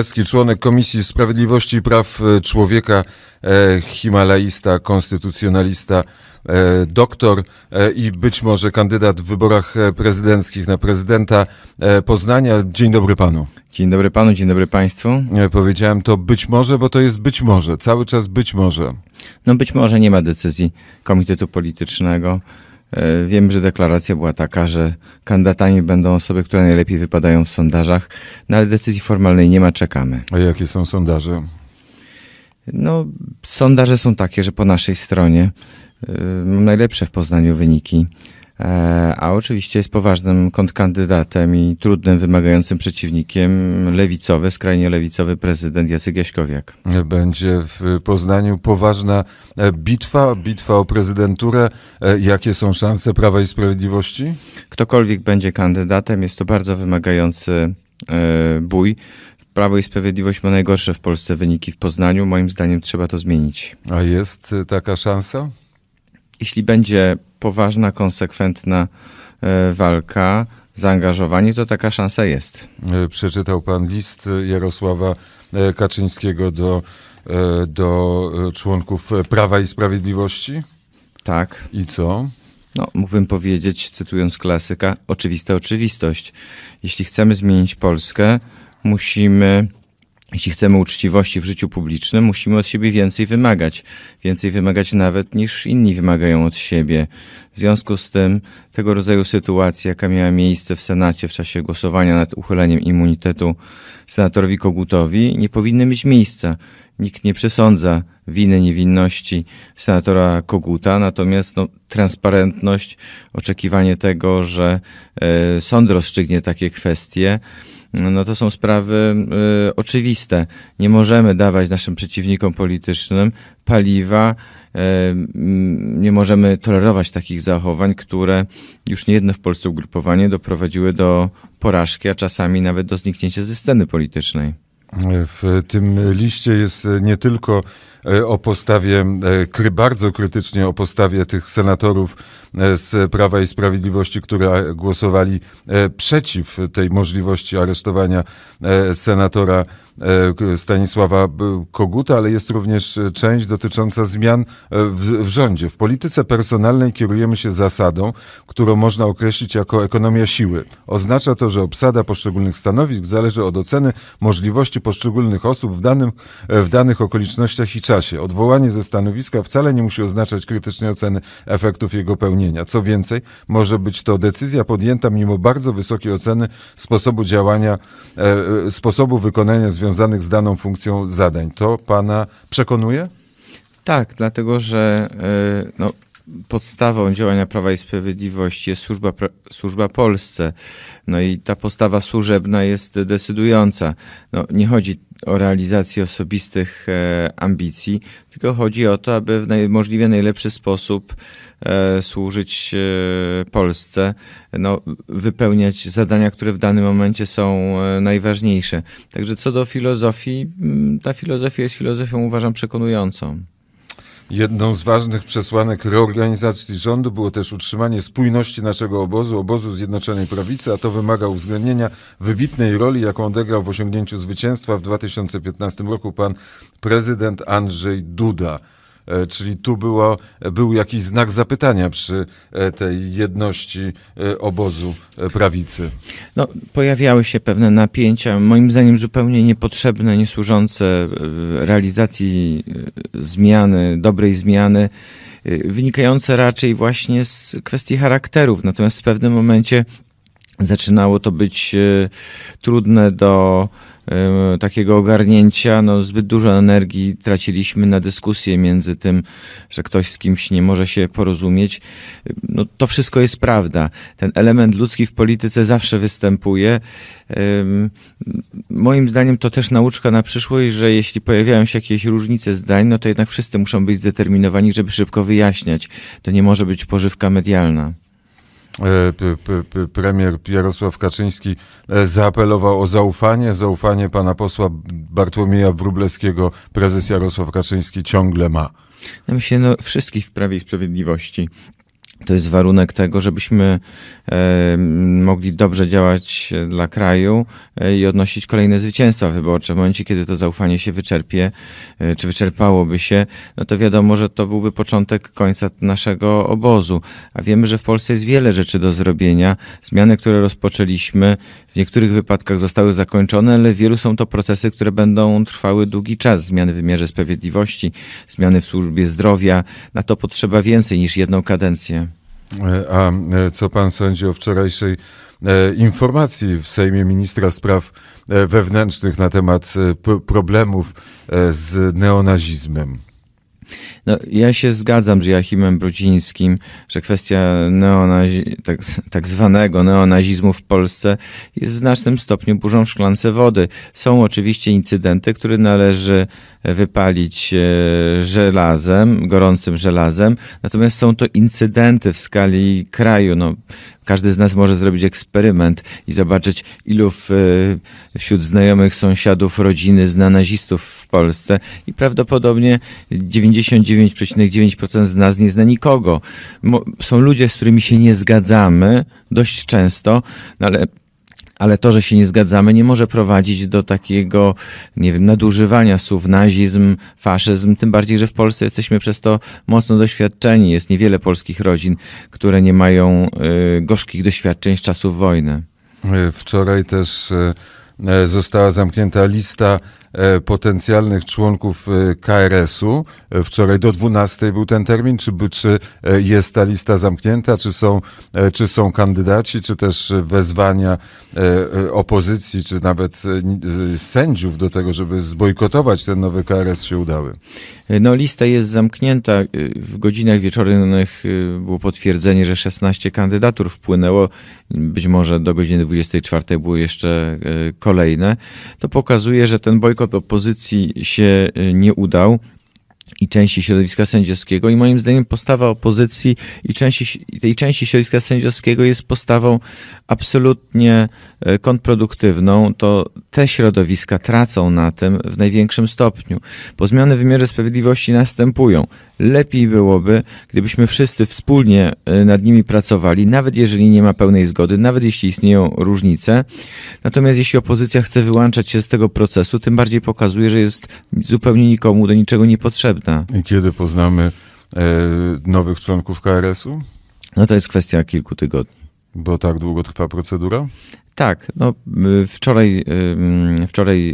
Czeski członek Komisji Sprawiedliwości i Praw e, Człowieka, e, himalaista, konstytucjonalista, e, doktor i być może kandydat w wyborach prezydenckich na prezydenta Poznania. Dzień dobry panu. Dzień dobry panu, dzień dobry państwu. Powiedziałem to być może, bo to jest być może, cały czas być może. No być może nie ma decyzji komitetu politycznego. E, wiem, że deklaracja była taka, że kandydatami będą osoby, które najlepiej wypadają w sondażach, no ale decyzji formalnej nie ma, czekamy. A jakie są sondaże? No, sondaże są takie, że po naszej stronie mam e, najlepsze w Poznaniu wyniki. E, a oczywiście jest poważnym kontrkandydatem i trudnym, wymagającym przeciwnikiem lewicowy, skrajnie lewicowy prezydent Jacek Jaśkowiak. Będzie w Poznaniu poważna e, bitwa, bitwa o prezydenturę. E, jakie są szanse Prawa i Sprawiedliwości? Ktokolwiek będzie kandydatem, jest to bardzo wymagający bój. Prawo i Sprawiedliwość ma najgorsze w Polsce wyniki w Poznaniu. Moim zdaniem trzeba to zmienić. A jest taka szansa? jeśli będzie poważna, konsekwentna e, walka, zaangażowanie, to taka szansa jest. E, przeczytał pan list Jarosława e, Kaczyńskiego do, do członków Prawa i Sprawiedliwości? Tak. I co? No, mógłbym powiedzieć, cytując klasyka, oczywista oczywistość. Jeśli chcemy zmienić Polskę, musimy jeśli chcemy uczciwości w życiu publicznym, musimy od siebie więcej wymagać. Więcej wymagać nawet niż inni wymagają od siebie. W związku z tym tego rodzaju sytuacja, jaka miała miejsce w Senacie w czasie głosowania nad uchyleniem immunitetu senatorowi Kogutowi, nie powinny mieć miejsca. Nikt nie przesądza winy, niewinności senatora Koguta, natomiast no, transparentność, oczekiwanie tego, że y, sąd rozstrzygnie takie kwestie, no to są sprawy y, oczywiste. Nie możemy dawać naszym przeciwnikom politycznym paliwa, y, nie możemy tolerować takich zachowań, które już niejedno w Polsce ugrupowanie doprowadziły do porażki, a czasami nawet do zniknięcia ze sceny politycznej. W tym liście jest nie tylko E, o postawie, e, bardzo krytycznie o postawie tych senatorów e, z Prawa i Sprawiedliwości, które głosowali przeciw tej możliwości aresztowania senatora Stanisława Koguta, ale jest również część dotycząca zmian w, w rządzie. W polityce personalnej kierujemy się zasadą, którą można określić jako ekonomia siły. Oznacza to, że obsada poszczególnych stanowisk zależy od oceny możliwości poszczególnych osób w, danym, w danych okolicznościach i czasie czasie. Odwołanie ze stanowiska wcale nie musi oznaczać krytycznej oceny efektów jego pełnienia. Co więcej, może być to decyzja podjęta mimo bardzo wysokiej oceny sposobu działania, e, e sposobu wykonania związanych z daną funkcją zadań. To pana przekonuje? Tak, dlatego że e, no, podstawą działania Prawa i Sprawiedliwości jest służba, służba Polsce. No i ta postawa służebna jest decydująca. No, nie chodzi o realizacji osobistych e, ambicji, tylko chodzi o to, aby w możliwie najlepszy sposób e, służyć e, Polsce, no, wypełniać zadania, które w danym momencie są najważniejsze. Także co do filozofii, mm, ta filozofia jest filozofią, uważam, przekonującą. Jedną z ważnych przesłanek reorganizacji rządu było też utrzymanie spójności naszego obozu, obozu Zjednoczonej Prawicy, a to wymaga uwzględnienia wybitnej roli, jaką odegrał w osiągnięciu zwycięstwa w 2015 roku pan prezydent Andrzej Duda. E, czyli tu było, był jakiś znak zapytania przy e, tej jedności e, obozu prawicy. No, pojawiały się pewne napięcia, moim zdaniem zupełnie niepotrzebne, niesłużące realizacji zmiany, dobrej zmiany wynikające raczej właśnie z kwestii charakterów. Natomiast w pewnym momencie zaczynało to być e, trudne do e, takiego ogarnięcia. No, zbyt dużo energii traciliśmy na dyskusję między tym, że ktoś z kimś nie może się porozumieć. No, to wszystko jest prawda. Ten element ludzki w polityce zawsze występuje. Moim zdaniem to też nauczka na przyszłość, że jeśli pojawiają się jakieś różnice zdań, no to jednak wszyscy muszą być zdeterminowani, żeby szybko wyjaśniać. To nie może być pożywka medialna premier Jarosław Kaczyński e, zaapelował o zaufanie, zaufanie pana posła Bartłomieja Wróblewskiego prezes Jarosław Kaczyński ciągle ma. myślę, no wszystkich w Prawie i Sprawiedliwości to jest warunek tego, żebyśmy e, mogli dobrze działać e, dla kraju e, i odnosić kolejne zwycięstwa wyborcze. W momencie, kiedy to zaufanie się wyczerpie, czy wyczerpałoby się, no to wiadomo, że to byłby początek końca naszego obozu. A wiemy, że w Polsce jest wiele rzeczy do zrobienia. Zmiany, które rozpoczęliśmy, w niektórych wypadkach zostały zakończone, ale w wielu są to procesy, które będą trwały długi czas. Zmiany w wymiarze sprawiedliwości, zmiany w służbie zdrowia. Na to potrzeba więcej niż jedną kadencję. E, a e, co pan sądzi o wczorajszej e, informacji w Sejmie ministra spraw wewnętrznych na temat problemów z neonazizmem? No, ja się zgadzam z Joachimem Brudzińskim, że kwestia neonazi- tak, tak zwanego neonazizmu w Polsce jest w znacznym stopniu burzą w szklance wody. Są oczywiście incydenty, które należy wypalić e, żelazem, gorącym żelazem, natomiast są to incydenty w skali kraju. No, każdy z nas może zrobić eksperyment i zobaczyć, ilu w, wśród znajomych sąsiadów rodziny zna nazistów w Polsce i prawdopodobnie 99,9% z nas nie zna nikogo. Mo są ludzie, z którymi się nie zgadzamy dość często, no ale ale to, że się nie zgadzamy, nie może prowadzić do takiego, nie wiem, nadużywania słów nazizm, faszyzm, tym bardziej, że w Polsce jesteśmy przez to mocno doświadczeni. Jest niewiele polskich rodzin, które nie mają y, gorzkich doświadczeń z czasów wojny. Y, wczoraj też y, E, została zamknięta lista e, potencjalnych członków e, KRS-u. Wczoraj do 12 był ten termin. Czy, czy jest ta lista zamknięta? Czy są, czy są kandydaci, czy też wezwania opozycji, czy nawet sędziów do tego, żeby zbojkotować ten nowy KRS się udały? No, lista jest zamknięta. W godzinach wieczornych było potwierdzenie, że 16 kandydatur wpłynęło. Być może do godziny 24 było jeszcze kolejne kolejne, to pokazuje, że ten bojkot opozycji się y, nie udał i części środowiska sędziowskiego i moim zdaniem postawa opozycji i części, tej części środowiska sędziowskiego jest postawą absolutnie e, kontrproduktywną, to te środowiska tracą na tym w największym stopniu, bo zmiany w wymiarze sprawiedliwości następują. Lepiej byłoby, gdybyśmy wszyscy wspólnie e, nad nimi pracowali, nawet jeżeli nie ma pełnej zgody, nawet jeśli istnieją różnice. Natomiast jeśli opozycja chce wyłączać się z tego procesu, tym bardziej pokazuje, że jest zupełnie nikomu do niczego niepotrzebna prawda? I kiedy poznamy e, nowych członków KRS-u? No to jest kwestia kilku tygodni. Bo tak długo trwa procedura? Tak, no wczoraj, wczoraj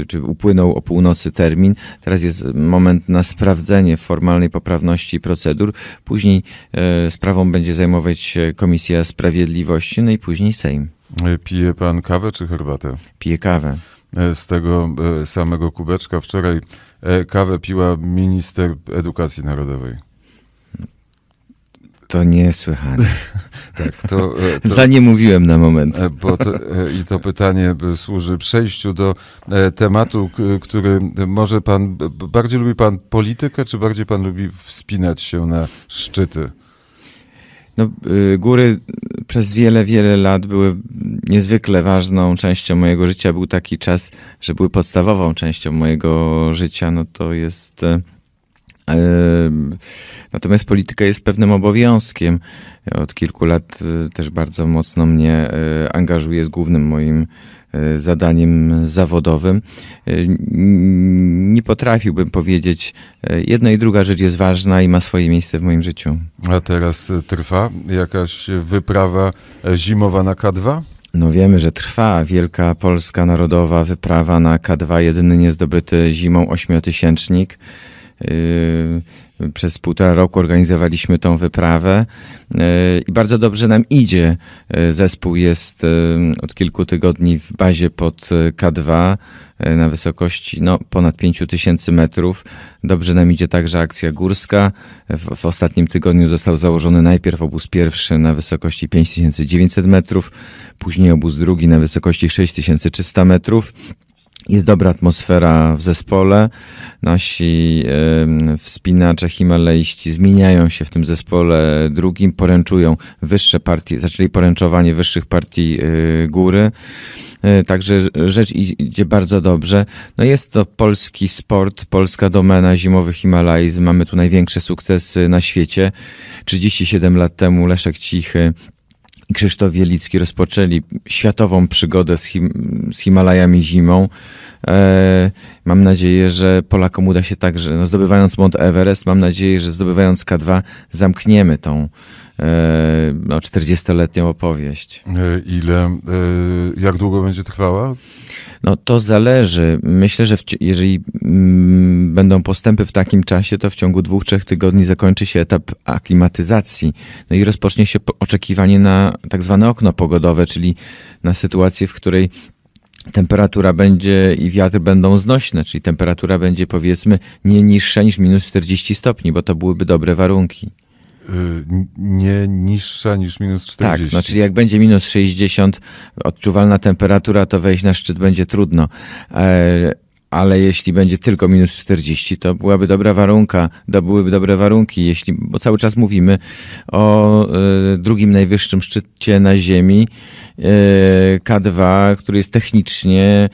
e, czy upłynął o północy termin, teraz jest moment na sprawdzenie formalnej poprawności procedur, później e, sprawą będzie zajmować się Komisja Sprawiedliwości, no i później Sejm. E, pije pan kawę czy herbatę? Pije kawę. E, z tego e, samego kubeczka. Wczoraj e, kawę piła minister edukacji narodowej. To słychać. tak, to, to, Zaniemówiłem na moment. Bo to, I to pytanie służy przejściu do tematu, który może pan, bardziej lubi pan politykę, czy bardziej pan lubi wspinać się na szczyty? No, y, góry przez wiele, wiele lat były niezwykle ważną częścią mojego życia. Był taki czas, że były podstawową częścią mojego życia. No to jest. E, e, natomiast polityka jest pewnym obowiązkiem. Od kilku lat e, też bardzo mocno mnie angażuje, jest głównym moim E, zadaniem zawodowym. E, nie potrafiłbym powiedzieć, e, jedna i druga rzecz jest ważna i ma swoje miejsce w moim życiu. A teraz trwa jakaś wyprawa zimowa na K2? No wiemy, że trwa wielka polska narodowa wyprawa na K2, jedyny niezdobyty zimą ośmiotysięcznik. tysięcznik Y, przez półtora roku organizowaliśmy tą wyprawę y, i bardzo dobrze nam idzie. Y, zespół jest od kilku tygodni w bazie pod K2 na wysokości no, ponad 5000 metrów. Dobrze nam idzie także akcja górska. W, w ostatnim tygodniu został założony najpierw obóz pierwszy na wysokości 5900 metrów, później obóz drugi na wysokości 6300 metrów. Jest dobra atmosfera w zespole. Nasi y, wspinacze himalaiści zmieniają się w tym zespole drugim, poręczują wyższe partie, zaczęli poręczowanie wyższych partii y, góry. Y, także rzecz idzie bardzo dobrze. No jest to polski sport, polska domena zimowych Himalajz. Mamy tu największe sukcesy na świecie. 37 lat temu Leszek Cichy Krzysztof Wielicki rozpoczęli światową przygodę z, Him z Himalajami zimą. E, mam nadzieję, że Polakom uda się także, no zdobywając Mont Everest, mam nadzieję, że zdobywając K2 zamkniemy tą, E, no, 40-letnią opowieść. E, ile, e, jak długo będzie trwała? No to zależy. Myślę, że w, jeżeli mm, będą postępy w takim czasie, to w ciągu dwóch, trzech tygodni zakończy się etap aklimatyzacji. No i rozpocznie się oczekiwanie na tak zwane okno pogodowe, czyli na sytuację, w której temperatura będzie i wiatr będą znośne, czyli temperatura będzie powiedzmy nie niższa niż minus 40 stopni, bo to byłyby dobre warunki. Y, nie niższa niż minus 40. Tak, no, czyli jak będzie minus 60, odczuwalna temperatura, to wejść na szczyt będzie trudno. E, ale jeśli będzie tylko minus 40, to byłaby dobra warunka, to byłyby dobre warunki, jeśli, bo cały czas mówimy o e, drugim najwyższym szczycie na Ziemi, e, K2, który jest technicznie,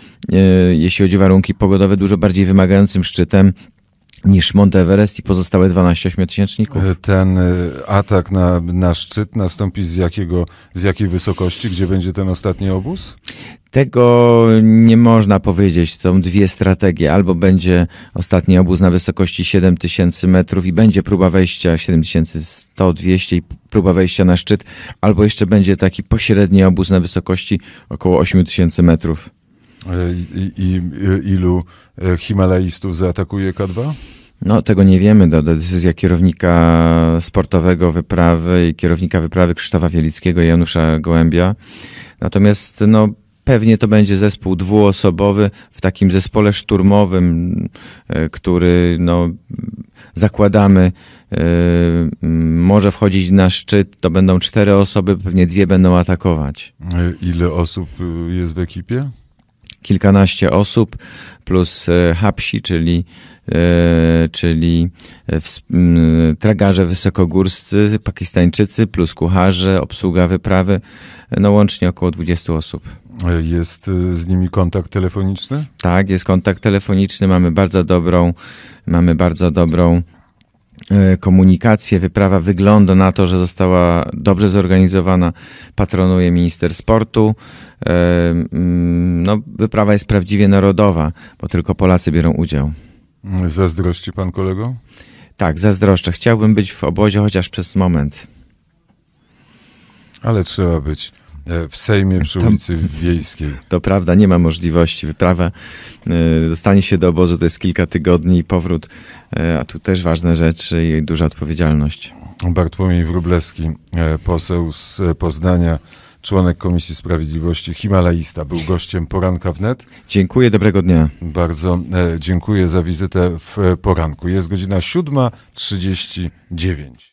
jeśli chodzi o warunki pogodowe, dużo bardziej wymagającym szczytem niż Everest i pozostałe 12 śmiercięczników. E, ten e, atak na, na szczyt nastąpi z, jakiego, z jakiej wysokości, gdzie będzie ten ostatni obóz? Tego nie można powiedzieć. Są dwie strategie. Albo będzie ostatni obóz na wysokości 7000 metrów i będzie próba wejścia 7100, 200 i próba wejścia na szczyt, albo jeszcze będzie taki pośredni obóz na wysokości około 8000 metrów. E, I, i, ilu Himalajistów zaatakuje K2? No, tego nie wiemy. To decyzja kierownika sportowego wyprawy i kierownika wyprawy Krzysztofa Wielickiego i Janusza Gołębia. Natomiast no, pewnie to będzie zespół dwuosobowy w takim zespole szturmowym, e, który no, zakładamy e, może wchodzić na szczyt. To będą cztery osoby, pewnie dwie będą atakować. E, ile osób jest w ekipie? kilkanaście osób, plus e, hapsi, czyli, e, czyli e, tragarze wysokogórscy, pakistańczycy, plus kucharze, obsługa wyprawy, no łącznie około 20 osób. Jest z nimi kontakt telefoniczny? Tak, jest kontakt telefoniczny. Mamy bardzo dobrą, mamy bardzo dobrą E, komunikację. Wyprawa wygląda na to, że została dobrze zorganizowana. Patronuje minister sportu. E, mm, no, wyprawa jest prawdziwie narodowa, bo tylko Polacy biorą udział. Zazdrości pan kolego? Tak, zazdroszczę. Chciałbym być w obozie chociaż przez moment. Ale trzeba być E, w Sejmie przy to, ulicy Wiejskiej. To prawda, nie ma możliwości. Wyprawa, e, dostanie się do obozu to jest kilka tygodni i powrót, e, a tu też ważne rzeczy i duża odpowiedzialność. Bartłomiej Wróblewski, poseł z Poznania, członek Komisji Sprawiedliwości, Himalajista, był gościem poranka wnet. Dziękuję, dobrego dnia. Bardzo dziękuję za wizytę w poranku. Jest godzina 7.39.